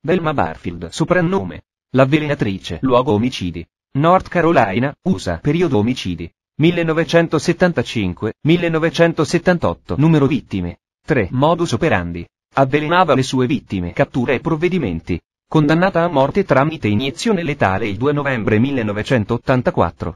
Belma Barfield, soprannome. L'avvelenatrice, luogo omicidi. North Carolina, USA, periodo omicidi. 1975-1978, numero vittime. 3. Modus operandi. Avvelenava le sue vittime, catture e provvedimenti. Condannata a morte tramite iniezione letale il 2 novembre 1984.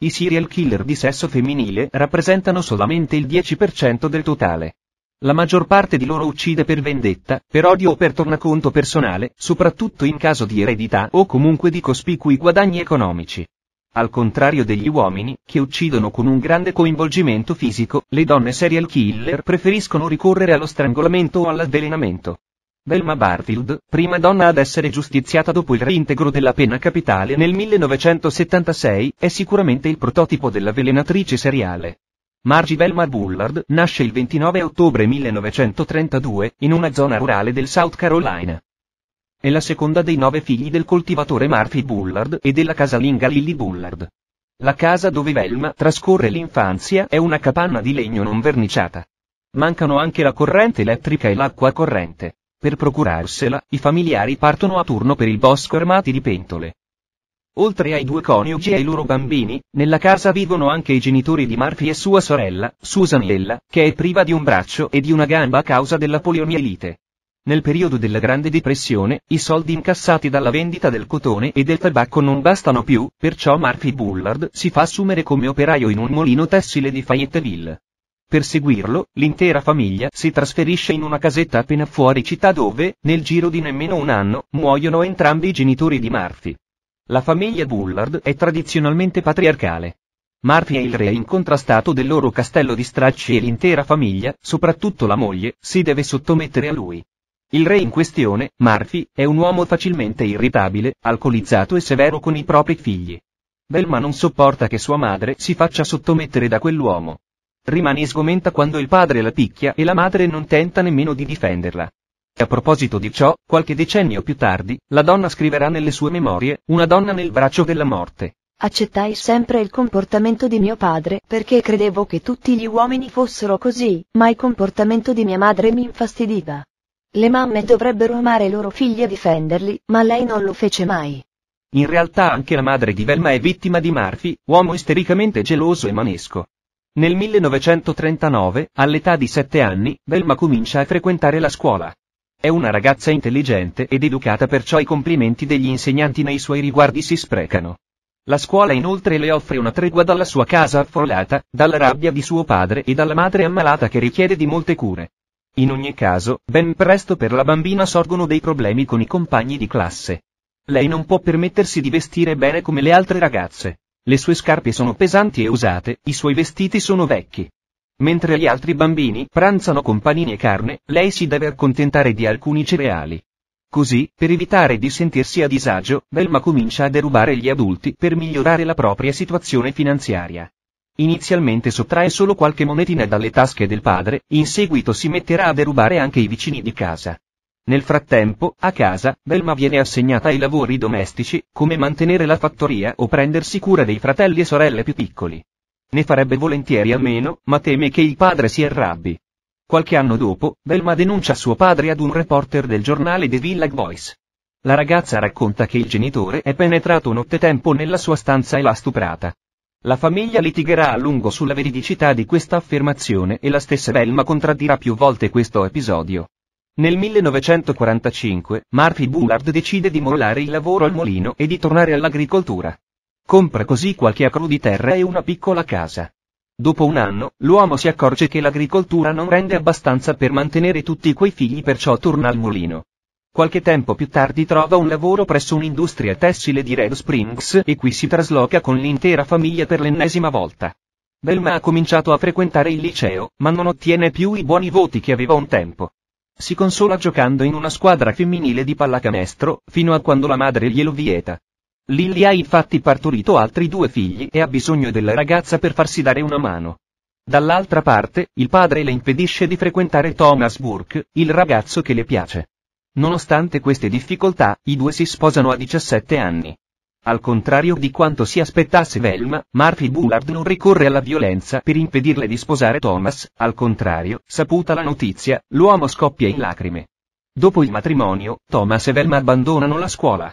I serial killer di sesso femminile rappresentano solamente il 10% del totale. La maggior parte di loro uccide per vendetta, per odio o per tornaconto personale, soprattutto in caso di eredità o comunque di cospicui guadagni economici. Al contrario degli uomini, che uccidono con un grande coinvolgimento fisico, le donne serial killer preferiscono ricorrere allo strangolamento o all'avvelenamento. Velma Barfield, prima donna ad essere giustiziata dopo il reintegro della pena capitale nel 1976, è sicuramente il prototipo dell'avvelenatrice seriale. Margie Velmar Bullard nasce il 29 ottobre 1932 in una zona rurale del South Carolina. È la seconda dei nove figli del coltivatore Murphy Bullard e della casalinga Lily Bullard. La casa dove Velma trascorre l'infanzia è una capanna di legno non verniciata. Mancano anche la corrente elettrica e l'acqua corrente. Per procurarsela, i familiari partono a turno per il bosco armati di pentole. Oltre ai due coniugi e ai loro bambini, nella casa vivono anche i genitori di Murphy e sua sorella, Susanella, che è priva di un braccio e di una gamba a causa della poliomielite. Nel periodo della Grande Depressione, i soldi incassati dalla vendita del cotone e del tabacco non bastano più, perciò Murphy Bullard si fa assumere come operaio in un molino tessile di Fayetteville. Per seguirlo, l'intera famiglia si trasferisce in una casetta appena fuori città dove, nel giro di nemmeno un anno, muoiono entrambi i genitori di Murphy. La famiglia Bullard è tradizionalmente patriarcale. Murphy è il re incontrastato del loro castello di Stracci e l'intera famiglia, soprattutto la moglie, si deve sottomettere a lui. Il re in questione, Murphy, è un uomo facilmente irritabile, alcolizzato e severo con i propri figli. Belma non sopporta che sua madre si faccia sottomettere da quell'uomo. Rimane sgomenta quando il padre la picchia e la madre non tenta nemmeno di difenderla. A proposito di ciò, qualche decennio più tardi, la donna scriverà nelle sue memorie, una donna nel braccio della morte. Accettai sempre il comportamento di mio padre, perché credevo che tutti gli uomini fossero così, ma il comportamento di mia madre mi infastidiva. Le mamme dovrebbero amare i loro figli e difenderli, ma lei non lo fece mai. In realtà anche la madre di Velma è vittima di Murphy, uomo istericamente geloso e manesco. Nel 1939, all'età di 7 anni, Velma comincia a frequentare la scuola. È una ragazza intelligente ed educata perciò i complimenti degli insegnanti nei suoi riguardi si sprecano. La scuola inoltre le offre una tregua dalla sua casa affollata, dalla rabbia di suo padre e dalla madre ammalata che richiede di molte cure. In ogni caso, ben presto per la bambina sorgono dei problemi con i compagni di classe. Lei non può permettersi di vestire bene come le altre ragazze. Le sue scarpe sono pesanti e usate, i suoi vestiti sono vecchi. Mentre gli altri bambini pranzano con panini e carne, lei si deve accontentare di alcuni cereali. Così, per evitare di sentirsi a disagio, Velma comincia a derubare gli adulti per migliorare la propria situazione finanziaria. Inizialmente sottrae solo qualche monetina dalle tasche del padre, in seguito si metterà a derubare anche i vicini di casa. Nel frattempo, a casa, Velma viene assegnata ai lavori domestici, come mantenere la fattoria o prendersi cura dei fratelli e sorelle più piccoli. Ne farebbe volentieri a meno, ma teme che il padre si arrabbi. Qualche anno dopo, Velma denuncia suo padre ad un reporter del giornale The Village Voice. La ragazza racconta che il genitore è penetrato nottetempo nella sua stanza e l'ha stuprata. La famiglia litigherà a lungo sulla veridicità di questa affermazione e la stessa Velma contraddirà più volte questo episodio. Nel 1945, Murphy Bullard decide di mollare il lavoro al molino e di tornare all'agricoltura. Compra così qualche acro di terra e una piccola casa. Dopo un anno, l'uomo si accorge che l'agricoltura non rende abbastanza per mantenere tutti quei figli perciò torna al mulino. Qualche tempo più tardi trova un lavoro presso un'industria tessile di Red Springs e qui si trasloca con l'intera famiglia per l'ennesima volta. Belma ha cominciato a frequentare il liceo, ma non ottiene più i buoni voti che aveva un tempo. Si consola giocando in una squadra femminile di pallacanestro, fino a quando la madre glielo vieta. Lily ha infatti partorito altri due figli e ha bisogno della ragazza per farsi dare una mano. Dall'altra parte, il padre le impedisce di frequentare Thomas Burke, il ragazzo che le piace. Nonostante queste difficoltà, i due si sposano a 17 anni. Al contrario di quanto si aspettasse Velma, Murphy Bullard non ricorre alla violenza per impedirle di sposare Thomas, al contrario, saputa la notizia, l'uomo scoppia in lacrime. Dopo il matrimonio, Thomas e Velma abbandonano la scuola.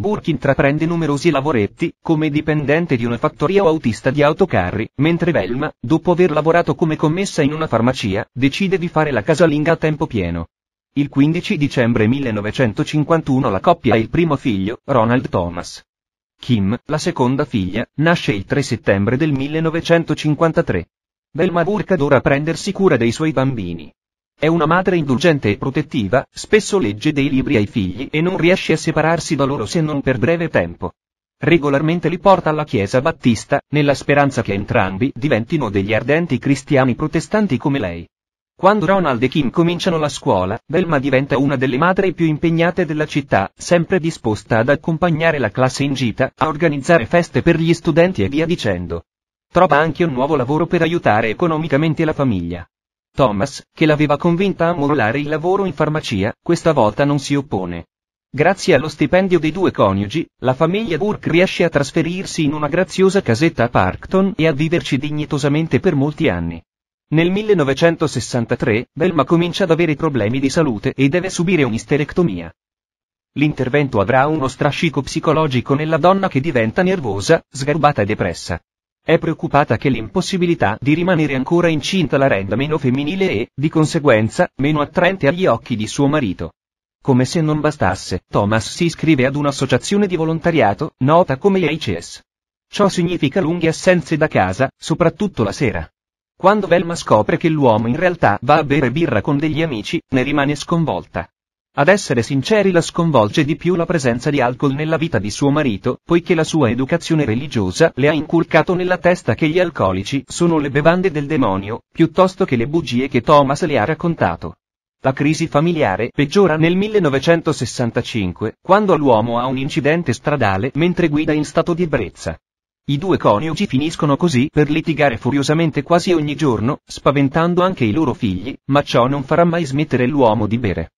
Burke intraprende numerosi lavoretti, come dipendente di una fattoria o autista di autocarri, mentre Velma, dopo aver lavorato come commessa in una farmacia, decide di fare la casalinga a tempo pieno. Il 15 dicembre 1951 la coppia ha il primo figlio, Ronald Thomas. Kim, la seconda figlia, nasce il 3 settembre del 1953. Velma Burke adora prendersi cura dei suoi bambini. È una madre indulgente e protettiva, spesso legge dei libri ai figli e non riesce a separarsi da loro se non per breve tempo. Regolarmente li porta alla chiesa battista, nella speranza che entrambi diventino degli ardenti cristiani protestanti come lei. Quando Ronald e Kim cominciano la scuola, Velma diventa una delle madri più impegnate della città, sempre disposta ad accompagnare la classe in gita, a organizzare feste per gli studenti e via dicendo. Trova anche un nuovo lavoro per aiutare economicamente la famiglia. Thomas, che l'aveva convinta a mollare il lavoro in farmacia, questa volta non si oppone. Grazie allo stipendio dei due coniugi, la famiglia Burke riesce a trasferirsi in una graziosa casetta a Parkton e a viverci dignitosamente per molti anni. Nel 1963, Belma comincia ad avere problemi di salute e deve subire un'isterectomia. L'intervento avrà uno strascico psicologico nella donna che diventa nervosa, sgarbata e depressa. È preoccupata che l'impossibilità di rimanere ancora incinta la renda meno femminile e, di conseguenza, meno attraente agli occhi di suo marito. Come se non bastasse, Thomas si iscrive ad un'associazione di volontariato, nota come IHS. Ciò significa lunghe assenze da casa, soprattutto la sera. Quando Velma scopre che l'uomo in realtà va a bere birra con degli amici, ne rimane sconvolta. Ad essere sinceri la sconvolge di più la presenza di alcol nella vita di suo marito, poiché la sua educazione religiosa le ha inculcato nella testa che gli alcolici sono le bevande del demonio, piuttosto che le bugie che Thomas le ha raccontato. La crisi familiare peggiora nel 1965, quando l'uomo ha un incidente stradale mentre guida in stato di ebbrezza. I due coniugi finiscono così per litigare furiosamente quasi ogni giorno, spaventando anche i loro figli, ma ciò non farà mai smettere l'uomo di bere.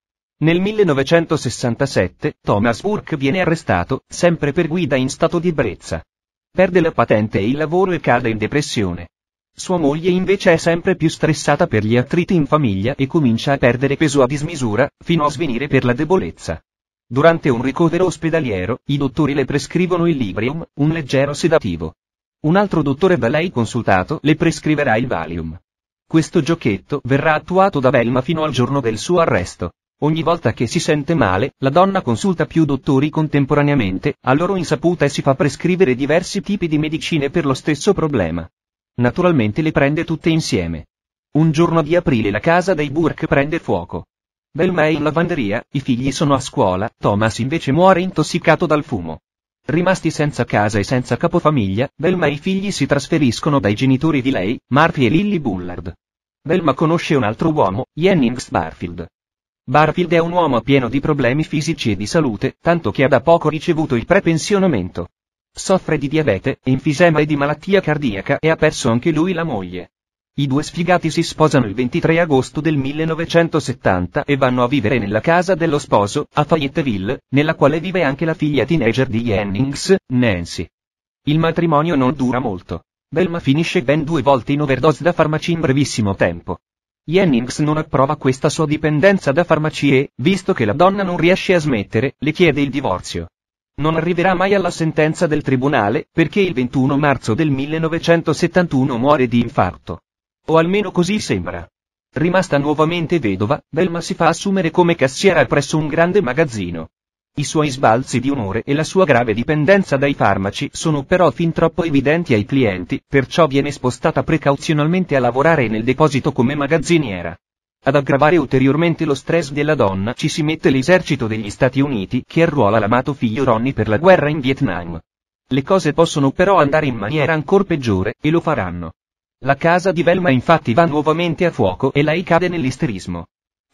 Nel 1967 Thomas Burke viene arrestato, sempre per guida in stato di ebbrezza. Perde la patente e il lavoro e cade in depressione. Sua moglie invece è sempre più stressata per gli attriti in famiglia e comincia a perdere peso a dismisura, fino a svenire per la debolezza. Durante un ricovero ospedaliero, i dottori le prescrivono il Librium, un leggero sedativo. Un altro dottore da lei consultato le prescriverà il Valium. Questo giochetto verrà attuato da Belma fino al giorno del suo arresto. Ogni volta che si sente male, la donna consulta più dottori contemporaneamente, a loro insaputa e si fa prescrivere diversi tipi di medicine per lo stesso problema. Naturalmente le prende tutte insieme. Un giorno di aprile la casa dei Burke prende fuoco. Belma è in lavanderia, i figli sono a scuola, Thomas invece muore intossicato dal fumo. Rimasti senza casa e senza capofamiglia, Belma e i figli si trasferiscono dai genitori di lei, Murphy e Lily Bullard. Belma conosce un altro uomo, Jennings Barfield. Barfield è un uomo pieno di problemi fisici e di salute, tanto che ha da poco ricevuto il prepensionamento. Soffre di diabete, enfisema e di malattia cardiaca e ha perso anche lui la moglie. I due sfigati si sposano il 23 agosto del 1970 e vanno a vivere nella casa dello sposo, a Fayetteville, nella quale vive anche la figlia teenager di Jennings, Nancy. Il matrimonio non dura molto. Belma finisce ben due volte in overdose da farmaci in brevissimo tempo. Jennings non approva questa sua dipendenza da farmacie e, visto che la donna non riesce a smettere, le chiede il divorzio. Non arriverà mai alla sentenza del tribunale, perché il 21 marzo del 1971 muore di infarto. O almeno così sembra. Rimasta nuovamente vedova, Belma si fa assumere come cassiera presso un grande magazzino. I suoi sbalzi di umore e la sua grave dipendenza dai farmaci sono però fin troppo evidenti ai clienti, perciò viene spostata precauzionalmente a lavorare nel deposito come magazziniera. Ad aggravare ulteriormente lo stress della donna ci si mette l'esercito degli Stati Uniti che arruola l'amato figlio Ronnie per la guerra in Vietnam. Le cose possono però andare in maniera ancora peggiore, e lo faranno. La casa di Velma infatti va nuovamente a fuoco e lei cade nell'isterismo.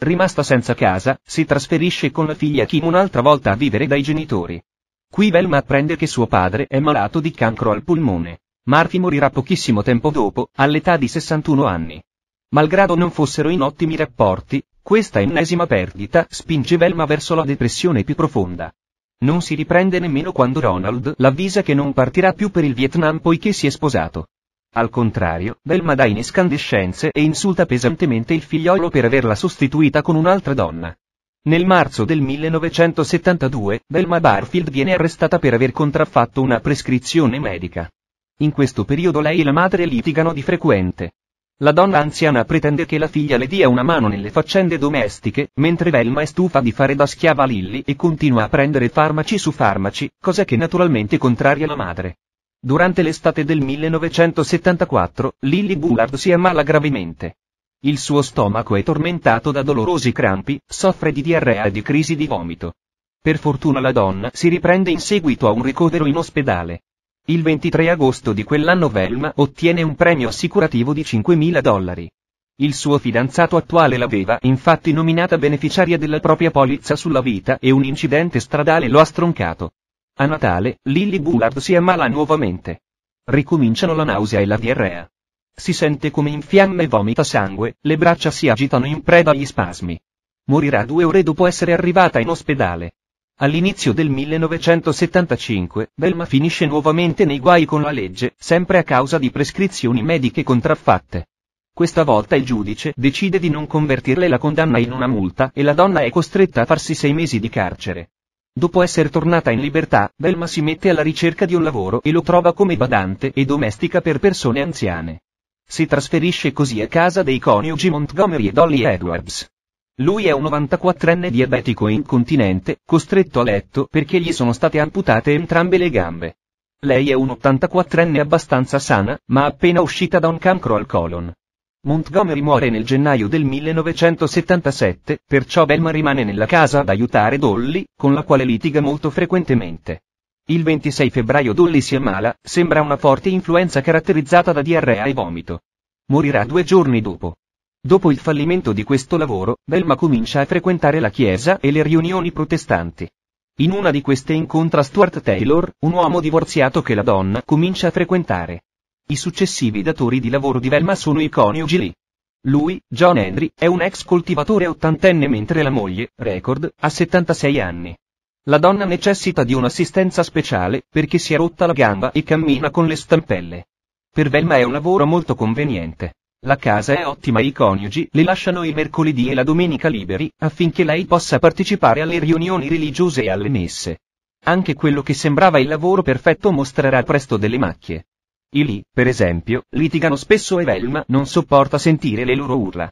Rimasta senza casa, si trasferisce con la figlia Kim un'altra volta a vivere dai genitori. Qui Velma apprende che suo padre è malato di cancro al polmone. Murphy morirà pochissimo tempo dopo, all'età di 61 anni. Malgrado non fossero in ottimi rapporti, questa ennesima perdita spinge Velma verso la depressione più profonda. Non si riprende nemmeno quando Ronald l'avvisa che non partirà più per il Vietnam poiché si è sposato. Al contrario, Belma dà in escandescenze e insulta pesantemente il figliolo per averla sostituita con un'altra donna. Nel marzo del 1972, Belma Barfield viene arrestata per aver contraffatto una prescrizione medica. In questo periodo lei e la madre litigano di frequente. La donna anziana pretende che la figlia le dia una mano nelle faccende domestiche, mentre Velma è stufa di fare da schiava a Lilly e continua a prendere farmaci su farmaci, cosa che naturalmente contraria la madre. Durante l'estate del 1974, Lily Bullard si ammala gravemente. Il suo stomaco è tormentato da dolorosi crampi, soffre di diarrea e di crisi di vomito. Per fortuna la donna si riprende in seguito a un ricovero in ospedale. Il 23 agosto di quell'anno Velma ottiene un premio assicurativo di 5.000 dollari. Il suo fidanzato attuale l'aveva infatti nominata beneficiaria della propria polizza sulla vita e un incidente stradale lo ha stroncato. A Natale, Lily Bullard si ammala nuovamente. Ricominciano la nausea e la diarrea. Si sente come in fiamme e vomita sangue, le braccia si agitano in preda agli spasmi. Morirà due ore dopo essere arrivata in ospedale. All'inizio del 1975, Belma finisce nuovamente nei guai con la legge, sempre a causa di prescrizioni mediche contraffatte. Questa volta il giudice decide di non convertirle la condanna in una multa e la donna è costretta a farsi sei mesi di carcere. Dopo essere tornata in libertà, Belma si mette alla ricerca di un lavoro e lo trova come badante e domestica per persone anziane. Si trasferisce così a casa dei coniugi Montgomery e Dolly Edwards. Lui è un 94enne diabetico incontinente, costretto a letto perché gli sono state amputate entrambe le gambe. Lei è un 84enne abbastanza sana, ma appena uscita da un cancro al colon. Montgomery muore nel gennaio del 1977, perciò Belma rimane nella casa ad aiutare Dolly, con la quale litiga molto frequentemente. Il 26 febbraio Dolly si ammala, sembra una forte influenza caratterizzata da diarrea e vomito. Morirà due giorni dopo. Dopo il fallimento di questo lavoro, Belma comincia a frequentare la chiesa e le riunioni protestanti. In una di queste incontra Stuart Taylor, un uomo divorziato che la donna comincia a frequentare. I successivi datori di lavoro di Velma sono i coniugi Lee. Lui, John Henry, è un ex coltivatore ottantenne mentre la moglie, Record, ha 76 anni. La donna necessita di un'assistenza speciale perché si è rotta la gamba e cammina con le stampelle. Per Velma è un lavoro molto conveniente. La casa è ottima e i coniugi le lasciano i mercoledì e la domenica liberi affinché lei possa partecipare alle riunioni religiose e alle messe. Anche quello che sembrava il lavoro perfetto mostrerà presto delle macchie. I Lee, per esempio, litigano spesso e Velma non sopporta sentire le loro urla.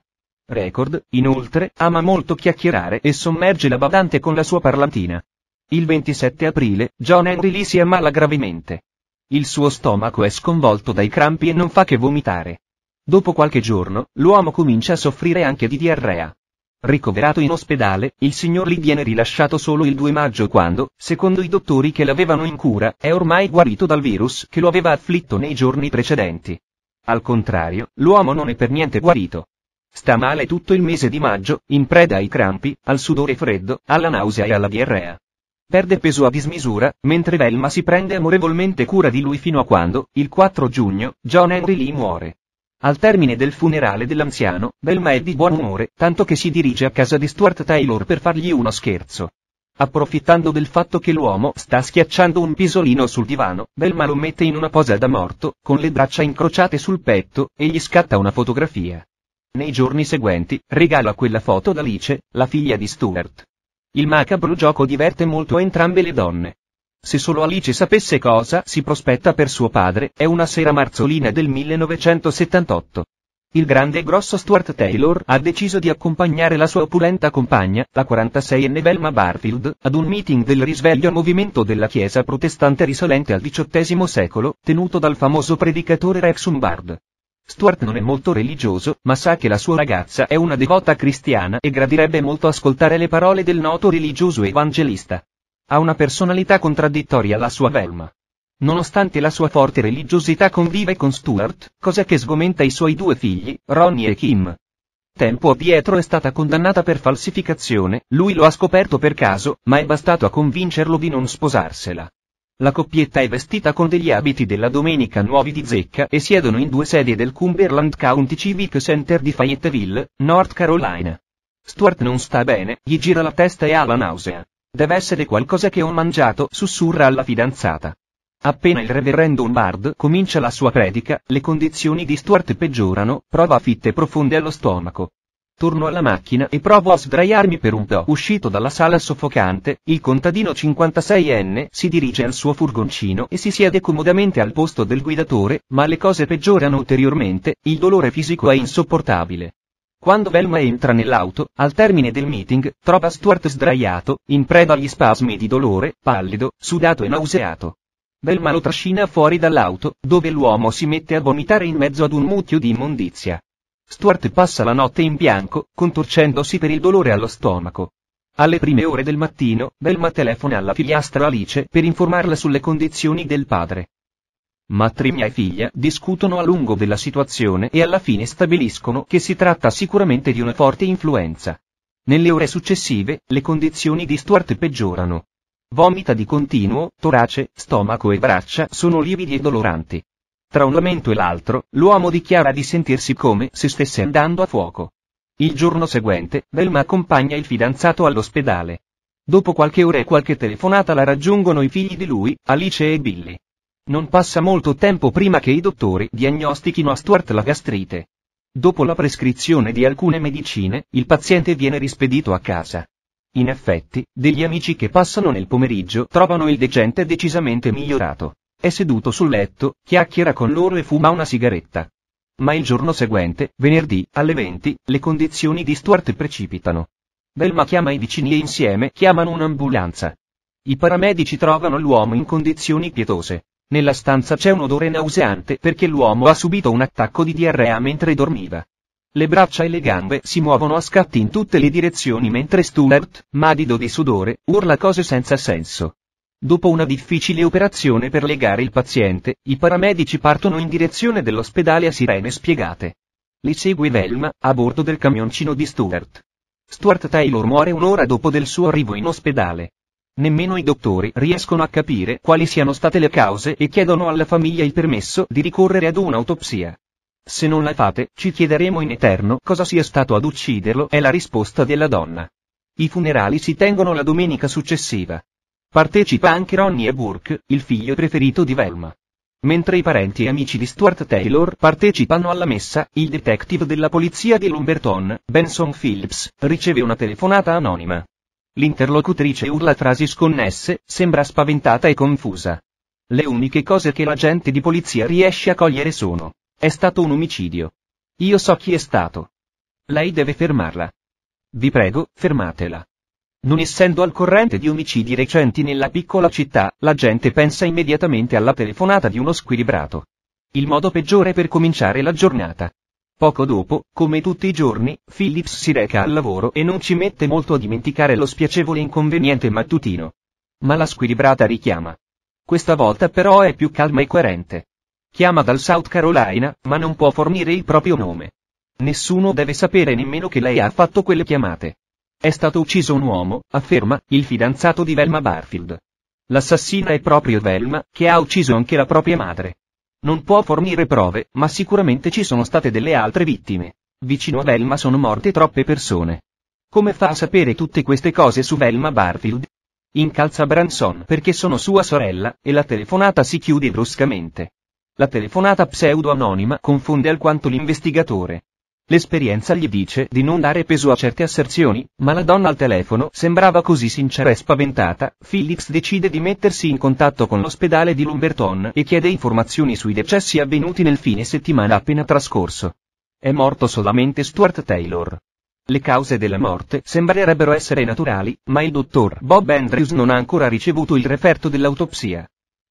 Record, inoltre, ama molto chiacchierare e sommerge la badante con la sua parlantina. Il 27 aprile, John Henry Lee si ammala gravemente. Il suo stomaco è sconvolto dai crampi e non fa che vomitare. Dopo qualche giorno, l'uomo comincia a soffrire anche di diarrea. Ricoverato in ospedale, il signor Lee viene rilasciato solo il 2 maggio quando, secondo i dottori che l'avevano in cura, è ormai guarito dal virus che lo aveva afflitto nei giorni precedenti. Al contrario, l'uomo non è per niente guarito. Sta male tutto il mese di maggio, in preda ai crampi, al sudore freddo, alla nausea e alla diarrea. Perde peso a dismisura, mentre Velma si prende amorevolmente cura di lui fino a quando, il 4 giugno, John Henry Lee muore. Al termine del funerale dell'anziano, Belma è di buon umore, tanto che si dirige a casa di Stuart Taylor per fargli uno scherzo. Approfittando del fatto che l'uomo sta schiacciando un pisolino sul divano, Belma lo mette in una posa da morto, con le braccia incrociate sul petto, e gli scatta una fotografia. Nei giorni seguenti, regala quella foto ad Alice, la figlia di Stuart. Il macabro gioco diverte molto entrambe le donne. Se solo Alice sapesse cosa si prospetta per suo padre, è una sera marzolina del 1978. Il grande e grosso Stuart Taylor ha deciso di accompagnare la sua opulenta compagna, la 46enne Belma Barfield, ad un meeting del risveglio movimento della Chiesa protestante risalente al XVIII secolo, tenuto dal famoso predicatore Rex Humbard. Stuart non è molto religioso, ma sa che la sua ragazza è una devota cristiana e gradirebbe molto ascoltare le parole del noto religioso evangelista. Ha una personalità contraddittoria alla sua Velma. Nonostante la sua forte religiosità convive con Stuart, cosa che sgomenta i suoi due figli, Ronnie e Kim. Tempo Pietro è stata condannata per falsificazione, lui lo ha scoperto per caso, ma è bastato a convincerlo di non sposarsela. La coppietta è vestita con degli abiti della domenica nuovi di zecca e siedono in due sedie del Cumberland County Civic Center di Fayetteville, North Carolina. Stuart non sta bene, gli gira la testa e ha la nausea. Deve essere qualcosa che ho mangiato, sussurra alla fidanzata. Appena il reverendo Umbard comincia la sua predica, le condizioni di Stuart peggiorano, prova fitte profonde allo stomaco. Torno alla macchina e provo a sdraiarmi per un po'. Uscito dalla sala soffocante, il contadino 56enne si dirige al suo furgoncino e si siede comodamente al posto del guidatore, ma le cose peggiorano ulteriormente, il dolore fisico è insopportabile. Quando Velma entra nell'auto, al termine del meeting, trova Stuart sdraiato, in preda agli spasmi di dolore, pallido, sudato e nauseato. Velma lo trascina fuori dall'auto, dove l'uomo si mette a vomitare in mezzo ad un mucchio di immondizia. Stuart passa la notte in bianco, contorcendosi per il dolore allo stomaco. Alle prime ore del mattino, Velma telefona alla figliastra Alice per informarla sulle condizioni del padre. Matrimia e figlia discutono a lungo della situazione e alla fine stabiliscono che si tratta sicuramente di una forte influenza. Nelle ore successive, le condizioni di Stuart peggiorano. Vomita di continuo, torace, stomaco e braccia sono lividi e doloranti. Tra un lamento e l'altro, l'uomo dichiara di sentirsi come se stesse andando a fuoco. Il giorno seguente, Velma accompagna il fidanzato all'ospedale. Dopo qualche ora e qualche telefonata la raggiungono i figli di lui, Alice e Billy. Non passa molto tempo prima che i dottori diagnostichino a Stuart la gastrite. Dopo la prescrizione di alcune medicine, il paziente viene rispedito a casa. In effetti, degli amici che passano nel pomeriggio trovano il decente decisamente migliorato. È seduto sul letto, chiacchiera con loro e fuma una sigaretta. Ma il giorno seguente, venerdì, alle 20, le condizioni di Stuart precipitano. Belma chiama i vicini e insieme chiamano un'ambulanza. I paramedici trovano l'uomo in condizioni pietose. Nella stanza c'è un odore nauseante perché l'uomo ha subito un attacco di diarrea mentre dormiva. Le braccia e le gambe si muovono a scatti in tutte le direzioni mentre Stuart, madido di sudore, urla cose senza senso. Dopo una difficile operazione per legare il paziente, i paramedici partono in direzione dell'ospedale a sirene spiegate. Li segue Velma, a bordo del camioncino di Stuart. Stuart Taylor muore un'ora dopo del suo arrivo in ospedale. Nemmeno i dottori riescono a capire quali siano state le cause e chiedono alla famiglia il permesso di ricorrere ad un'autopsia. Se non la fate, ci chiederemo in eterno cosa sia stato ad ucciderlo, è la risposta della donna. I funerali si tengono la domenica successiva. Partecipa anche Ronnie e Burke, il figlio preferito di Velma. Mentre i parenti e amici di Stuart Taylor partecipano alla messa, il detective della polizia di Lumberton, Benson Phillips, riceve una telefonata anonima. L'interlocutrice urla frasi sconnesse, sembra spaventata e confusa. Le uniche cose che l'agente di polizia riesce a cogliere sono. È stato un omicidio. Io so chi è stato. Lei deve fermarla. Vi prego, fermatela. Non essendo al corrente di omicidi recenti nella piccola città, la gente pensa immediatamente alla telefonata di uno squilibrato. Il modo peggiore per cominciare la giornata. Poco dopo, come tutti i giorni, Phillips si reca al lavoro e non ci mette molto a dimenticare lo spiacevole inconveniente mattutino. Ma la squilibrata richiama. Questa volta però è più calma e coerente. Chiama dal South Carolina, ma non può fornire il proprio nome. Nessuno deve sapere nemmeno che lei ha fatto quelle chiamate. È stato ucciso un uomo, afferma, il fidanzato di Velma Barfield. L'assassina è proprio Velma, che ha ucciso anche la propria madre. Non può fornire prove, ma sicuramente ci sono state delle altre vittime. Vicino a Velma sono morte troppe persone. Come fa a sapere tutte queste cose su Velma Barfield? Incalza Branson perché sono sua sorella, e la telefonata si chiude bruscamente. La telefonata pseudo-anonima confonde alquanto l'investigatore. L'esperienza gli dice di non dare peso a certe asserzioni, ma la donna al telefono sembrava così sincera e spaventata, Felix decide di mettersi in contatto con l'ospedale di Lumberton e chiede informazioni sui decessi avvenuti nel fine settimana appena trascorso. È morto solamente Stuart Taylor. Le cause della morte sembrerebbero essere naturali, ma il dottor Bob Andrews non ha ancora ricevuto il referto dell'autopsia.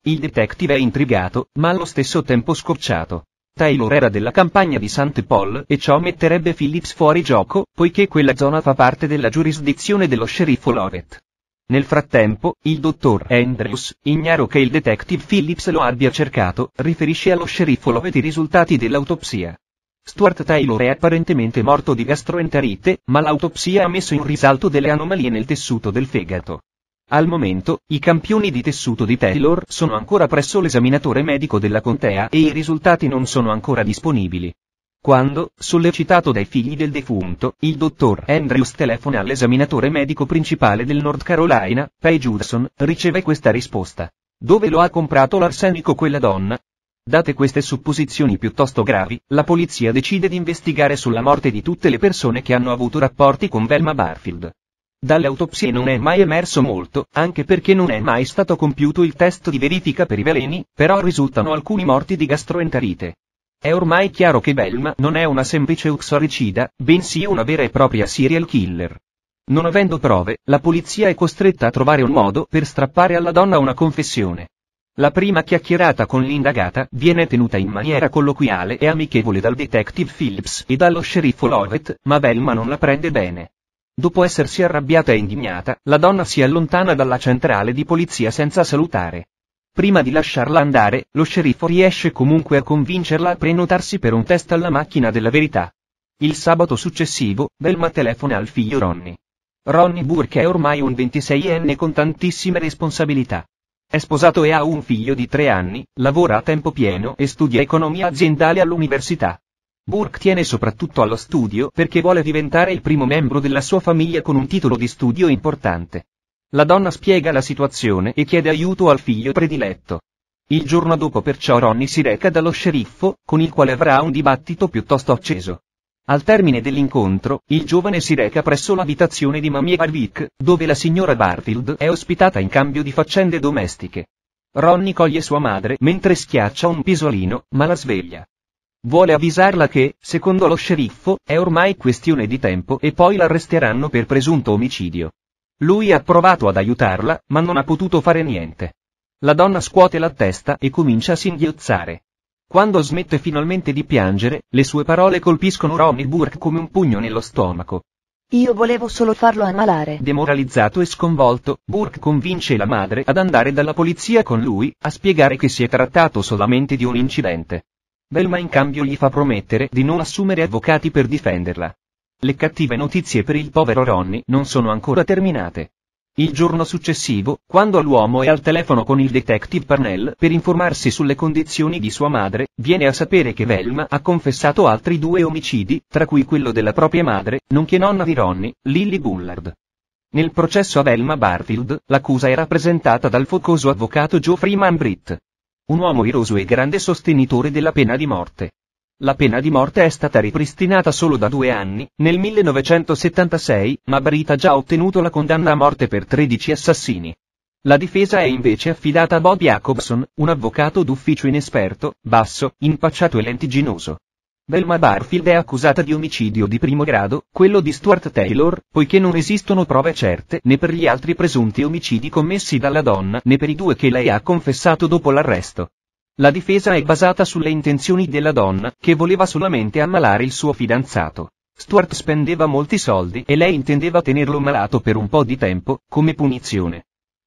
Il detective è intrigato, ma allo stesso tempo scocciato. Taylor era della campagna di St. Paul e ciò metterebbe Phillips fuori gioco, poiché quella zona fa parte della giurisdizione dello sceriffo Lovett. Nel frattempo, il dottor Andrews, ignaro che il detective Phillips lo abbia cercato, riferisce allo sceriffo Lovett i risultati dell'autopsia. Stuart Taylor è apparentemente morto di gastroenterite, ma l'autopsia ha messo in risalto delle anomalie nel tessuto del fegato. Al momento, i campioni di tessuto di Taylor sono ancora presso l'esaminatore medico della contea e i risultati non sono ancora disponibili. Quando, sollecitato dai figli del defunto, il dottor Andrews telefona all'esaminatore medico principale del North Carolina, Pay Judson, riceve questa risposta. Dove lo ha comprato l'arsenico quella donna? Date queste supposizioni piuttosto gravi, la polizia decide di investigare sulla morte di tutte le persone che hanno avuto rapporti con Velma Barfield. Dalle autopsie non è mai emerso molto, anche perché non è mai stato compiuto il test di verifica per i veleni, però risultano alcuni morti di gastroenterite. È ormai chiaro che Belma non è una semplice uxoricida, bensì una vera e propria serial killer. Non avendo prove, la polizia è costretta a trovare un modo per strappare alla donna una confessione. La prima chiacchierata con l'indagata viene tenuta in maniera colloquiale e amichevole dal detective Phillips e dallo sceriffo Lovett, ma Velma non la prende bene. Dopo essersi arrabbiata e indignata, la donna si allontana dalla centrale di polizia senza salutare. Prima di lasciarla andare, lo sceriffo riesce comunque a convincerla a prenotarsi per un test alla macchina della verità. Il sabato successivo, Belma telefona al figlio Ronnie. Ronnie Burke è ormai un 26enne con tantissime responsabilità. È sposato e ha un figlio di tre anni, lavora a tempo pieno e studia economia aziendale all'università. Burke tiene soprattutto allo studio perché vuole diventare il primo membro della sua famiglia con un titolo di studio importante. La donna spiega la situazione e chiede aiuto al figlio prediletto. Il giorno dopo perciò Ronnie si reca dallo sceriffo, con il quale avrà un dibattito piuttosto acceso. Al termine dell'incontro, il giovane si reca presso l'abitazione di Mamie Warwick, dove la signora Barfield è ospitata in cambio di faccende domestiche. Ronnie coglie sua madre mentre schiaccia un pisolino, ma la sveglia. Vuole avvisarla che, secondo lo sceriffo, è ormai questione di tempo e poi l'arresteranno per presunto omicidio. Lui ha provato ad aiutarla, ma non ha potuto fare niente. La donna scuote la testa e comincia a singhiozzare. Quando smette finalmente di piangere, le sue parole colpiscono Ronnie Burke come un pugno nello stomaco. Io volevo solo farlo ammalare. Demoralizzato e sconvolto, Burke convince la madre ad andare dalla polizia con lui, a spiegare che si è trattato solamente di un incidente. Velma in cambio gli fa promettere di non assumere avvocati per difenderla. Le cattive notizie per il povero Ronnie non sono ancora terminate. Il giorno successivo, quando l'uomo è al telefono con il detective Parnell per informarsi sulle condizioni di sua madre, viene a sapere che Velma ha confessato altri due omicidi, tra cui quello della propria madre, nonché nonna di Ronnie, Lily Bullard. Nel processo a Velma Barfield, l'accusa è rappresentata dal focoso avvocato Joe Freeman Britt un uomo iroso e grande sostenitore della pena di morte. La pena di morte è stata ripristinata solo da due anni, nel 1976, ma Brita ha già ottenuto la condanna a morte per 13 assassini. La difesa è invece affidata a Bob Jacobson, un avvocato d'ufficio inesperto, basso, impacciato e lentiginoso. Belma Barfield è accusata di omicidio di primo grado, quello di Stuart Taylor, poiché non esistono prove certe né per gli altri presunti omicidi commessi dalla donna né per i due che lei ha confessato dopo l'arresto. La difesa è basata sulle intenzioni della donna, che voleva solamente ammalare il suo fidanzato. Stuart spendeva molti soldi e lei intendeva tenerlo malato per un po' di tempo, come punizione.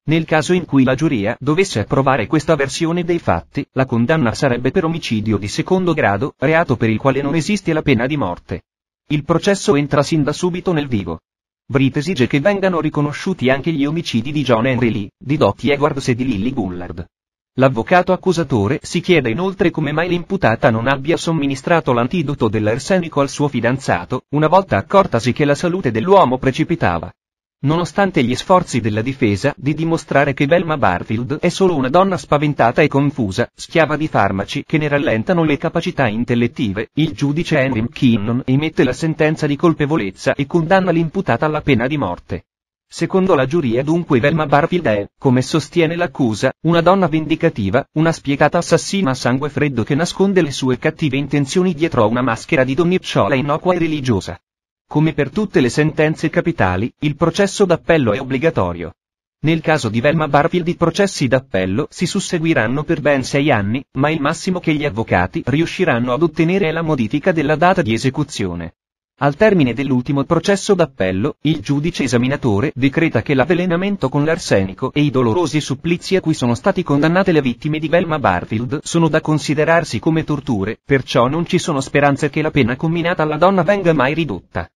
Nel caso in cui la giuria dovesse approvare questa versione dei fatti, la condanna sarebbe per omicidio di secondo grado, reato per il quale non esiste la pena di morte. Il processo entra sin da subito nel vivo. Brit esige che vengano riconosciuti anche gli omicidi di John Henry Lee, di Dottie Edwards e di Lily Gullard. L'avvocato accusatore si chiede inoltre come mai l'imputata non abbia somministrato l'antidoto dell'arsenico al suo fidanzato, una volta accortasi che la salute dell'uomo precipitava nonostante gli sforzi della difesa di dimostrare che Velma Barfield è solo una donna spaventata e confusa, schiava di farmaci che ne rallentano le capacità intellettive, il giudice Henry McKinnon emette la sentenza di colpevolezza e condanna l'imputata alla pena di morte. Secondo la giuria dunque Velma Barfield è, come sostiene l'accusa, una donna vendicativa, una spietata assassina a sangue freddo che nasconde le sue cattive intenzioni dietro a una maschera di donnicciola innocua e religiosa. Come per tutte le sentenze capitali, il processo d'appello è obbligatorio. Nel caso di Velma Barfield i processi d'appello si susseguiranno per ben sei anni, ma il massimo che gli avvocati riusciranno ad ottenere è la modifica della data di esecuzione. Al termine dell'ultimo processo d'appello, il giudice esaminatore decreta che l'avvelenamento con l'arsenico e i dolorosi supplizi a cui sono stati condannate le vittime di Velma Barfield sono da considerarsi come torture, perciò non ci sono speranze che la pena comminata alla donna venga mai ridotta.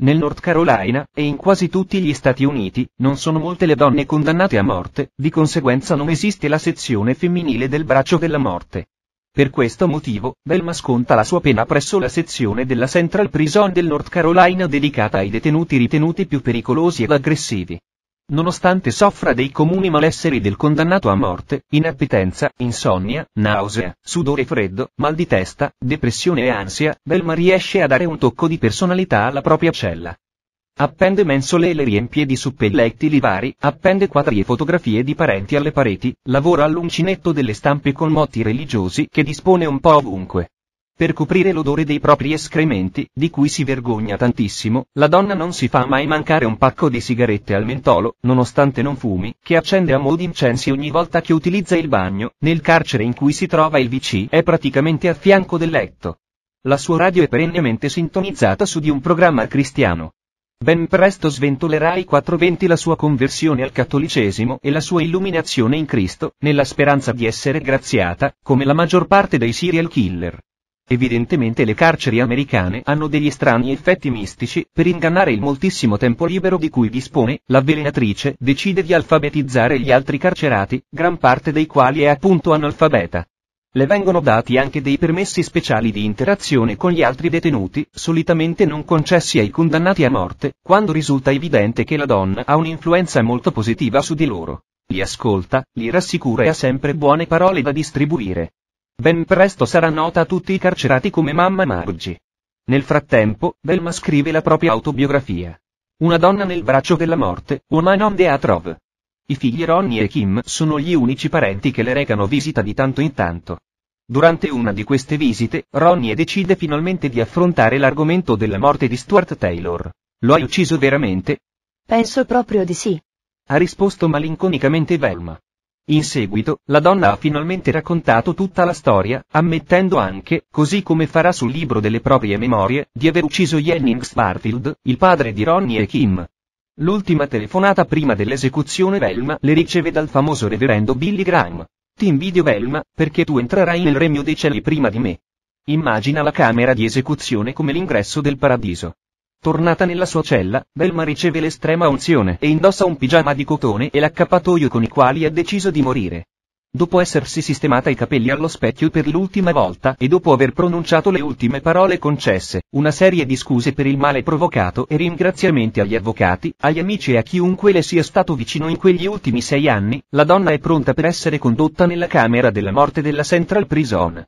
Nel North Carolina, e in quasi tutti gli Stati Uniti, non sono molte le donne condannate a morte, di conseguenza non esiste la sezione femminile del braccio della morte. Per questo motivo, Belma sconta la sua pena presso la sezione della Central Prison del North Carolina dedicata ai detenuti ritenuti più pericolosi ed aggressivi. Nonostante soffra dei comuni malesseri del condannato a morte, inappetenza, insonnia, nausea, sudore freddo, mal di testa, depressione e ansia, Belma riesce a dare un tocco di personalità alla propria cella. Appende mensole e le riempie di suppellettili vari, appende quadri e fotografie di parenti alle pareti, lavora all'uncinetto delle stampe con motti religiosi che dispone un po' ovunque. Per coprire l'odore dei propri escrementi, di cui si vergogna tantissimo, la donna non si fa mai mancare un pacco di sigarette al mentolo, nonostante non fumi, che accende a mo' di incensi ogni volta che utilizza il bagno, nel carcere in cui si trova il VC è praticamente a fianco del letto. La sua radio è perennemente sintonizzata su di un programma cristiano. Ben presto sventolerà i 420 la sua conversione al cattolicesimo e la sua illuminazione in Cristo, nella speranza di essere graziata, come la maggior parte dei serial killer. Evidentemente le carceri americane hanno degli strani effetti mistici, per ingannare il moltissimo tempo libero di cui dispone, l'avvelenatrice decide di alfabetizzare gli altri carcerati, gran parte dei quali è appunto analfabeta. Le vengono dati anche dei permessi speciali di interazione con gli altri detenuti, solitamente non concessi ai condannati a morte, quando risulta evidente che la donna ha un'influenza molto positiva su di loro. Li ascolta, li rassicura e ha sempre buone parole da distribuire. Ben presto sarà nota a tutti i carcerati come Mamma Margie. Nel frattempo, Belma scrive la propria autobiografia. Una donna nel braccio della morte, Woman on the Atrov. I figli Ronnie e Kim sono gli unici parenti che le recano visita di tanto in tanto. Durante una di queste visite, Ronnie decide finalmente di affrontare l'argomento della morte di Stuart Taylor. Lo hai ucciso veramente? Penso proprio di sì. Ha risposto malinconicamente Velma. In seguito, la donna ha finalmente raccontato tutta la storia, ammettendo anche, così come farà sul libro delle proprie memorie, di aver ucciso Jennings Barfield, il padre di Ronnie e Kim. L'ultima telefonata prima dell'esecuzione Velma le riceve dal famoso reverendo Billy Graham. Ti invidio Velma, perché tu entrerai nel regno dei cieli prima di me. Immagina la camera di esecuzione come l'ingresso del paradiso. Tornata nella sua cella, Belma riceve l'estrema unzione e indossa un pigiama di cotone e l'accappatoio con i quali ha deciso di morire. Dopo essersi sistemata i capelli allo specchio per l'ultima volta e dopo aver pronunciato le ultime parole concesse, una serie di scuse per il male provocato e ringraziamenti agli avvocati, agli amici e a chiunque le sia stato vicino in quegli ultimi sei anni, la donna è pronta per essere condotta nella camera della morte della Central Prison.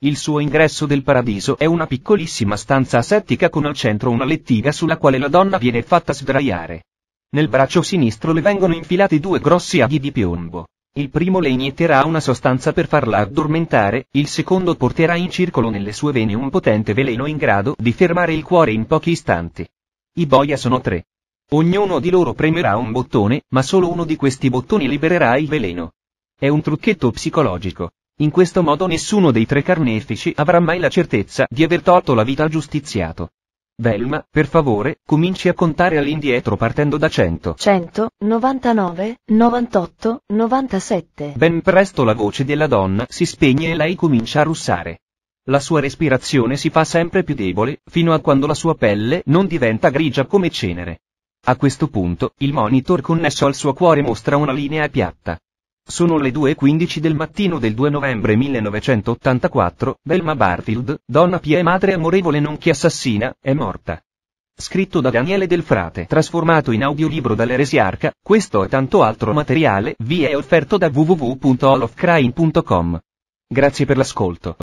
Il suo ingresso del paradiso è una piccolissima stanza asettica con al centro una lettiga sulla quale la donna viene fatta sdraiare. Nel braccio sinistro le vengono infilati due grossi aghi di piombo. Il primo le inietterà una sostanza per farla addormentare, il secondo porterà in circolo nelle sue vene un potente veleno in grado di fermare il cuore in pochi istanti. I boia sono tre. Ognuno di loro premerà un bottone, ma solo uno di questi bottoni libererà il veleno. È un trucchetto psicologico. In questo modo nessuno dei tre carnefici avrà mai la certezza di aver tolto la vita al giustiziato. Velma, per favore, cominci a contare all'indietro partendo da 100. 100, 99, 98, 97. Ben presto la voce della donna si spegne e lei comincia a russare. La sua respirazione si fa sempre più debole, fino a quando la sua pelle non diventa grigia come cenere. A questo punto, il monitor connesso al suo cuore mostra una linea piatta. Sono le 2.15 del mattino del 2 novembre 1984, Belma Barfield, donna pia e madre amorevole nonché assassina, è morta. Scritto da Daniele Del Frate, trasformato in audiolibro dall'Eresiarca, questo e tanto altro materiale vi è offerto da www.allofcrime.com. Grazie per l'ascolto.